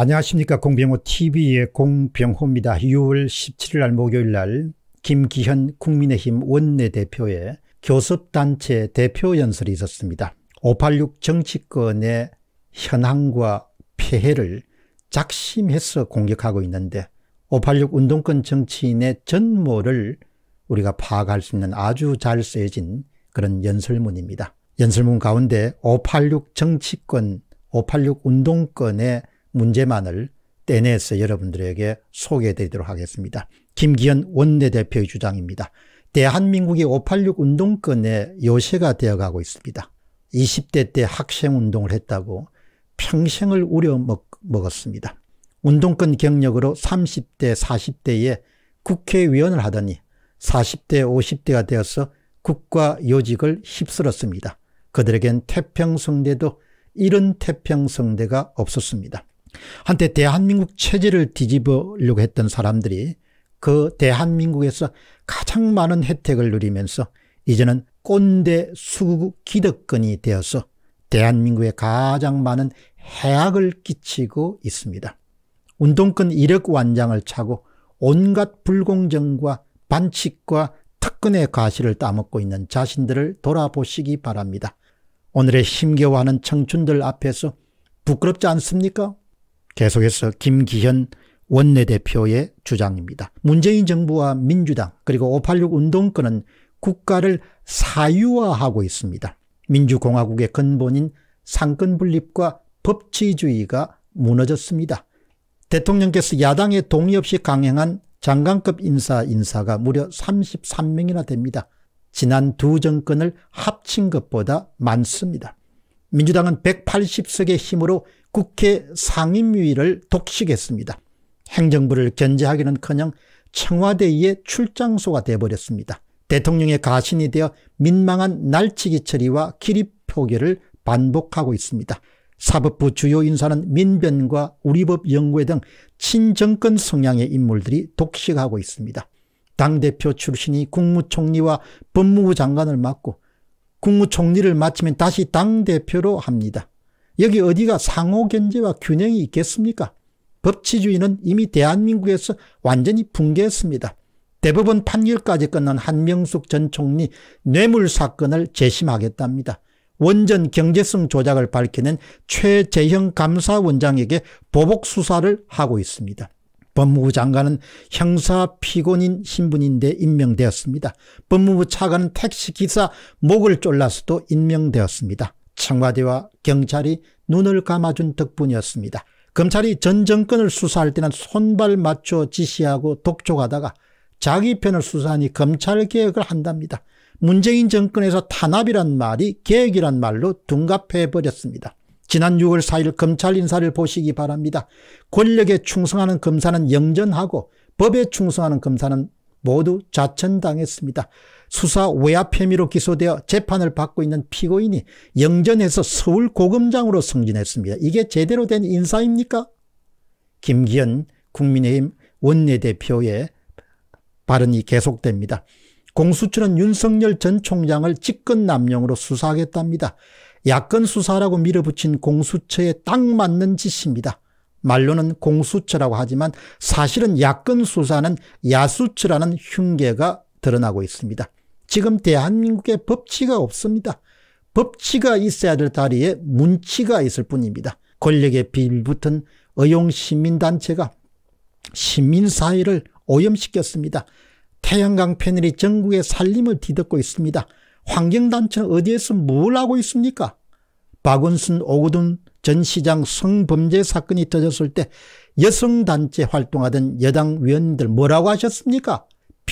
안녕하십니까 공병호 TV의 공병호입니다. 6월 17일 날 목요일 날 김기현 국민의힘 원내대표의 교섭단체 대표 연설이 있었습니다. 586 정치권의 현황과 폐해를 작심해서 공격하고 있는데 586 운동권 정치인의 전모를 우리가 파악할 수 있는 아주 잘 쓰여진 그런 연설문입니다. 연설문 가운데 586 정치권, 586 운동권의 문제만을 떼내서 여러분들에게 소개해 드리도록 하겠습니다. 김기현 원내대표의 주장입니다. 대한민국이 586 운동권의 요새가 되어가고 있습니다. 20대 때 학생운동을 했다고 평생을 우려먹었습니다. 운동권 경력으로 30대 40대에 국회의원을 하더니 40대 50대가 되어서 국가 요직을 휩쓸었습니다. 그들에겐 태평성대도 이런 태평성대가 없었습니다. 한때 대한민국 체제를 뒤집으려고 했던 사람들이 그 대한민국에서 가장 많은 혜택을 누리면서 이제는 꼰대 수국 기득권이 되어서 대한민국에 가장 많은 해악을 끼치고 있습니다. 운동권 이력 완장을 차고 온갖 불공정과 반칙과 특근의 과실을 따먹고 있는 자신들을 돌아보시기 바랍니다. 오늘의 힘겨워하는 청춘들 앞에서 부끄럽지 않습니까? 계속해서 김기현 원내대표의 주장입니다. 문재인 정부와 민주당 그리고 586 운동권은 국가를 사유화하고 있습니다. 민주공화국의 근본인 상권분립과 법치주의가 무너졌습니다. 대통령께서 야당의 동의 없이 강행한 장관급 인사 인사가 무려 33명이나 됩니다. 지난 두 정권을 합친 것보다 많습니다. 민주당은 180석의 힘으로 국회 상임위를 독식했습니다. 행정부를 견제하기는커녕 청와대의 출장소가 되어버렸습니다. 대통령의 가신이 되어 민망한 날치기 처리와 기립 표결을 반복하고 있습니다. 사법부 주요 인사는 민변과 우리법 연구회 등 친정권 성향의 인물들이 독식하고 있습니다. 당대표 출신이 국무총리와 법무부 장관을 맡고 국무총리를 마치면 다시 당대표로 합니다. 여기 어디가 상호 견제와 균형이 있겠습니까? 법치주의는 이미 대한민국에서 완전히 붕괴했습니다. 대법원 판결까지 끝난 한명숙 전 총리 뇌물 사건을 재심하겠답니다. 원전 경제성 조작을 밝혀낸 최재형 감사원장에게 보복 수사를 하고 있습니다. 법무부 장관은 형사 피곤인 신분인데 임명되었습니다. 법무부 차관은 택시기사 목을 졸라서도 임명되었습니다. 청와대와 경찰이 눈을 감아준 덕분이었습니다. 검찰이 전 정권을 수사할 때는 손발 맞춰 지시하고 독촉하다가 자기 편을 수사하니 검찰 개혁을 한답니다. 문재인 정권에서 탄압이란 말이 개혁이란 말로 둔갑해버렸습니다. 지난 6월 4일 검찰 인사를 보시기 바랍니다. 권력에 충성하는 검사는 영전하고 법에 충성하는 검사는 모두 자천당했습니다. 수사 외압 혐의로 기소되어 재판을 받고 있는 피고인이 영전에서 서울 고검장으로 승진했습니다. 이게 제대로 된 인사입니까? 김기현 국민의힘 원내대표의 발언이 계속됩니다. 공수처는 윤석열 전 총장을 직권 남용으로 수사하겠답니다. 야권 수사라고 밀어붙인 공수처에 딱 맞는 짓입니다. 말로는 공수처라고 하지만 사실은 야권 수사는 야수처라는 흉계가 드러나고 있습니다. 지금 대한민국에 법치가 없습니다. 법치가 있어야 될 다리에 문치가 있을 뿐입니다. 권력에 빌붙은 의용시민단체가 시민사회를 오염시켰습니다. 태양광 패널이 전국의 살림을 뒤덮고 있습니다. 환경단체 어디에서 뭘 하고 있습니까? 박원순 오구둔 전 시장 성범죄 사건이 터졌을 때 여성단체 활동하던 여당 위원들 뭐라고 하셨습니까?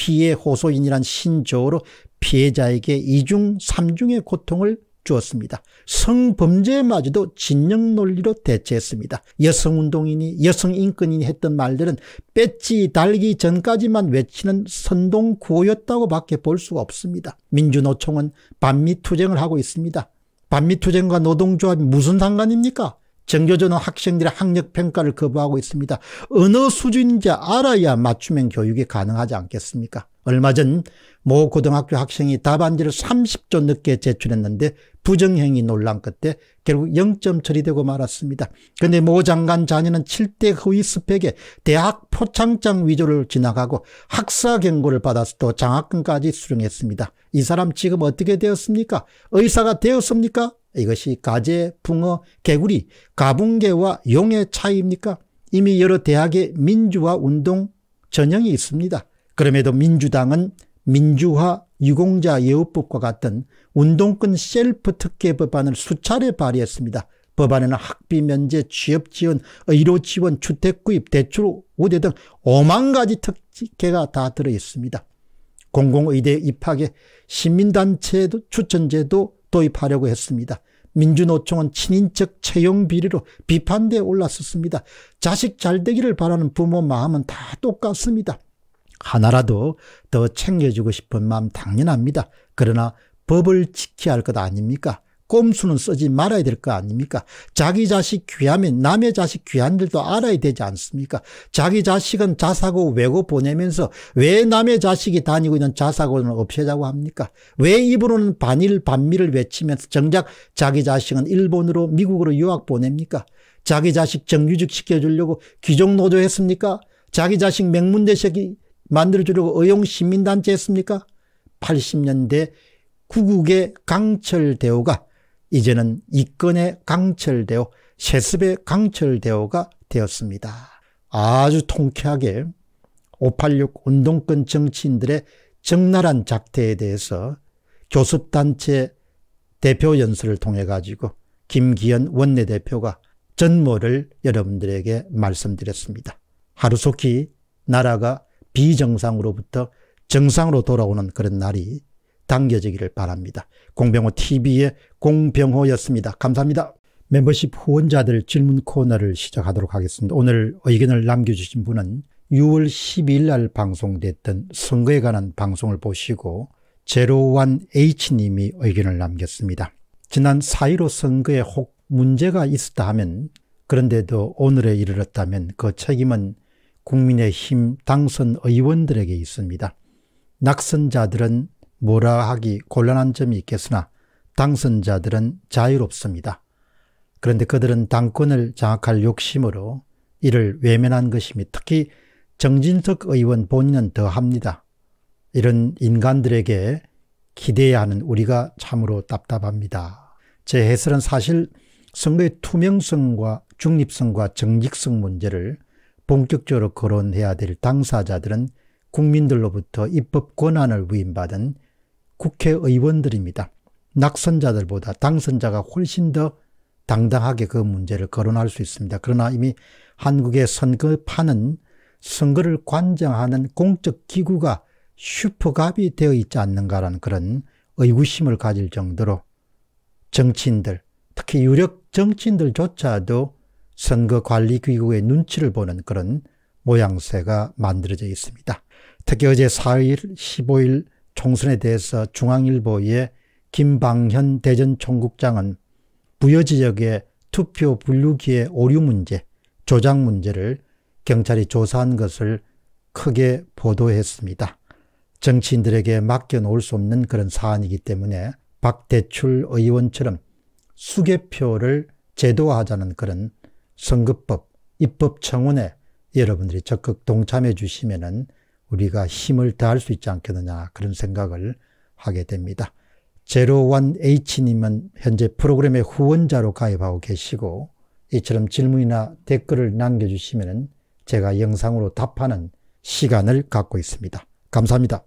피해 호소인이란 신조어로 피해자에게 이중 삼중의 고통을 주었습니다. 성범죄마저도 진영 논리로 대체했습니다. 여성운동인이 여성인권인이 했던 말들은 배지 달기 전까지만 외치는 선동구호였다고 밖에 볼 수가 없습니다. 민주노총은 반미투쟁을 하고 있습니다. 반미투쟁과 노동조합이 무슨 상관입니까? 전교조는 학생들의 학력 평가를 거부하고 있습니다. 어느 수준인지 알아야 맞춤형 교육이 가능하지 않겠습니까? 얼마 전 모 고등학교 학생이 답안지를 30조 늦게 제출했는데 부정행위 논란 끝에 결국 0점 처리되고 말았습니다. 그런데 모 장관 자녀는 7대 허위 스펙에 대학 포창장 위조를 지나가고 학사 경고를 받아서 또 장학금까지 수령했습니다. 이 사람 지금 어떻게 되었습니까? 의사가 되었습니까? 이것이 가재, 붕어, 개구리, 가붕개와 용의 차이입니까? 이미 여러 대학의 민주화 운동 전형이 있습니다. 그럼에도 민주당은 민주화 유공자 예우법과 같은 운동권 셀프 특혜 법안을 수차례 발의했습니다. 법안에는 학비 면제, 취업 지원, 의료 지원, 주택 구입, 대출 우대 등 5만 가지 특혜가 다 들어 있습니다. 공공의대 입학에 시민단체도 추천제도 도입하려고 했습니다. 민주노총은 친인척 채용 비리로 비판대에 올랐었습니다. 자식 잘 되기를 바라는 부모 마음은 다 똑같습니다. 하나라도 더 챙겨주고 싶은 마음 당연합니다. 그러나 법을 지켜야 할 것 아닙니까? 꼼수는 쓰지 말아야 될 거 아닙니까? 자기 자식 귀하면 남의 자식 귀한들도 알아야 되지 않습니까? 자기 자식은 자사고 외고 보내면서 왜 남의 자식이 다니고 있는 자사고는 없애자고 합니까? 왜 입으로는 반일 반미를 외치면서 정작 자기 자식은 일본으로 미국으로 유학 보냅니까? 자기 자식 정규직 시켜주려고 귀족노조 했습니까? 자기 자식 맹문대식이 만들어주려고 의용시민단체 했습니까? 80년대 구국의 강철 대우가 이제는 이건의 강철대오, 세습의 강철대오가 되었습니다. 아주 통쾌하게 586 운동권 정치인들의 적나란 작태에 대해서 교섭단체 대표 연설을 통해 가지고 김기현 원내대표가 전모를 여러분들에게 말씀드렸습니다. 하루속히 나라가 비정상으로부터 정상으로 돌아오는 그런 날이 당겨지기를 바랍니다. 공병호 TV의 공병호였습니다. 감사합니다. 멤버십 후원자들 질문 코너를 시작하도록 하겠습니다. 오늘 의견을 남겨주신 분은 6월 12일 날 방송됐던 선거에 관한 방송을 보시고 제로원 H님이 의견을 남겼습니다. 지난 4.15 선거에 혹 문제가 있었다 하면 그런데도 오늘에 이르렀다면 그 책임은 국민의힘 당선 의원들에게 있습니다. 낙선자들은 뭐라 하기 곤란한 점이 있겠으나 당선자들은 자유롭습니다. 그런데 그들은 당권을 장악할 욕심으로 이를 외면한 것이니 특히 정진석 의원 본인은 더합니다. 이런 인간들에게 기대해야 하는 우리가 참으로 답답합니다. 제 해설은 사실 선거의 투명성과 중립성과 정직성 문제를 본격적으로 거론해야 될 당사자들은 국민들로부터 입법 권한을 위임받은 국회의원들입니다. 낙선자들보다 당선자가 훨씬 더 당당하게 그 문제를 거론할 수 있습니다. 그러나 이미 한국의 선거판은 선거를 관장하는 공적 기구가 슈퍼갑이 되어 있지 않는가라는 그런 의구심을 가질 정도로 정치인들, 특히 유력 정치인들조차도 선거관리기구의 눈치를 보는 그런 모양새가 만들어져 있습니다. 특히 어제 4일, 15일 총선에 대해서 중앙일보의 김방현 대전 총국장은 부여 지역의 투표 분류기의 오류 문제, 조작 문제를 경찰이 조사한 것을 크게 보도했습니다. 정치인들에게 맡겨놓을 수 없는 그런 사안이기 때문에 박대출 의원처럼 수개표를 제도화하자는 그런 선거법, 입법청원에 여러분들이 적극 동참해 주시면 은 우리가 힘을 다할 수 있지 않겠느냐 그런 생각을 하게 됩니다. 제로원H님은 현재 프로그램의 후원자로 가입하고 계시고 이처럼 질문이나 댓글을 남겨주시면 제가 영상으로 답하는 시간을 갖고 있습니다. 감사합니다.